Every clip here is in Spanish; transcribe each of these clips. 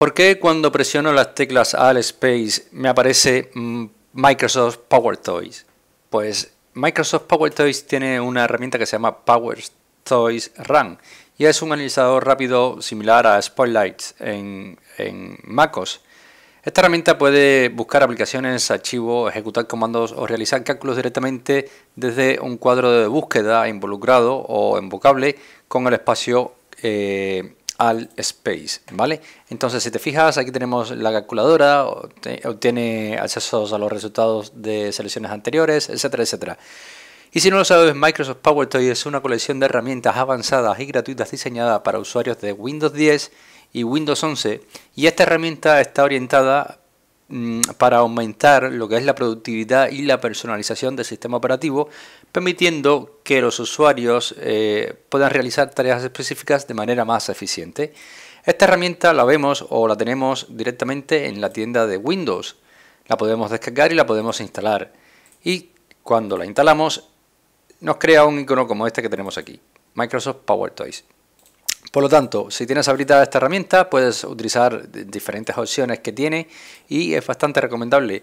¿Por qué cuando presiono las teclas al space me aparece mm, Microsoft Power Toys? Pues Microsoft Power Toys tiene una herramienta que se llama Power Toys Run y es un analizador rápido similar a Spotlight en, en MacOS. Esta herramienta puede buscar aplicaciones, archivos, ejecutar comandos o realizar cálculos directamente desde un cuadro de búsqueda involucrado o invocable con el espacio eh, al space, ¿vale? Entonces, si te fijas, aquí tenemos la calculadora, obtiene accesos a los resultados de selecciones anteriores, etcétera, etcétera. Y si no lo sabes, Microsoft toy es una colección de herramientas avanzadas y gratuitas diseñadas para usuarios de Windows 10 y Windows 11 y esta herramienta está orientada Mm, para aumentar lo que es la productividad y la personalización del sistema operativo, permitiendo que los usuarios eh, puedan realizar tareas específicas de manera más eficiente. Esta herramienta la vemos o la tenemos directamente en la tienda de Windows. La podemos descargar y la podemos instalar. Y cuando la instalamos, nos crea un icono como este que tenemos aquí, Microsoft Power Toys por lo tanto, si tienes habilitada esta herramienta, puedes utilizar diferentes opciones que tiene y es bastante recomendable.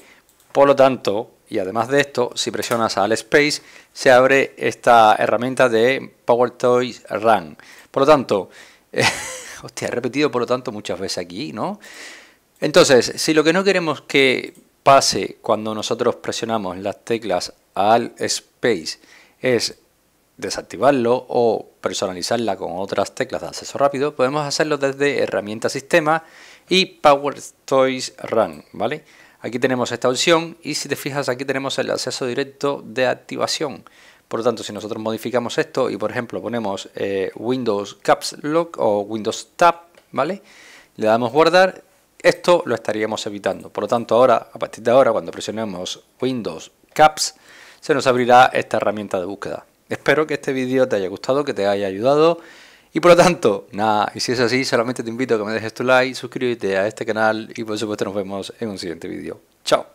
Por lo tanto, y además de esto, si presionas al Space, se abre esta herramienta de PowerToys Run. Por lo tanto, hostia, he repetido por lo tanto muchas veces aquí, ¿no? Entonces, si lo que no queremos que pase cuando nosotros presionamos las teclas al Space es desactivarlo o personalizarla con otras teclas de acceso rápido, podemos hacerlo desde herramienta sistema y Power Toys Run, ¿vale? Aquí tenemos esta opción y si te fijas aquí tenemos el acceso directo de activación. Por lo tanto, si nosotros modificamos esto y por ejemplo ponemos eh, Windows Caps Lock o Windows Tab, ¿vale? Le damos guardar, esto lo estaríamos evitando. Por lo tanto, ahora, a partir de ahora, cuando presionemos Windows Caps, se nos abrirá esta herramienta de búsqueda. Espero que este vídeo te haya gustado, que te haya ayudado. Y por lo tanto, nada, y si es así, solamente te invito a que me dejes tu like, suscríbete a este canal y por supuesto nos vemos en un siguiente vídeo. ¡Chao!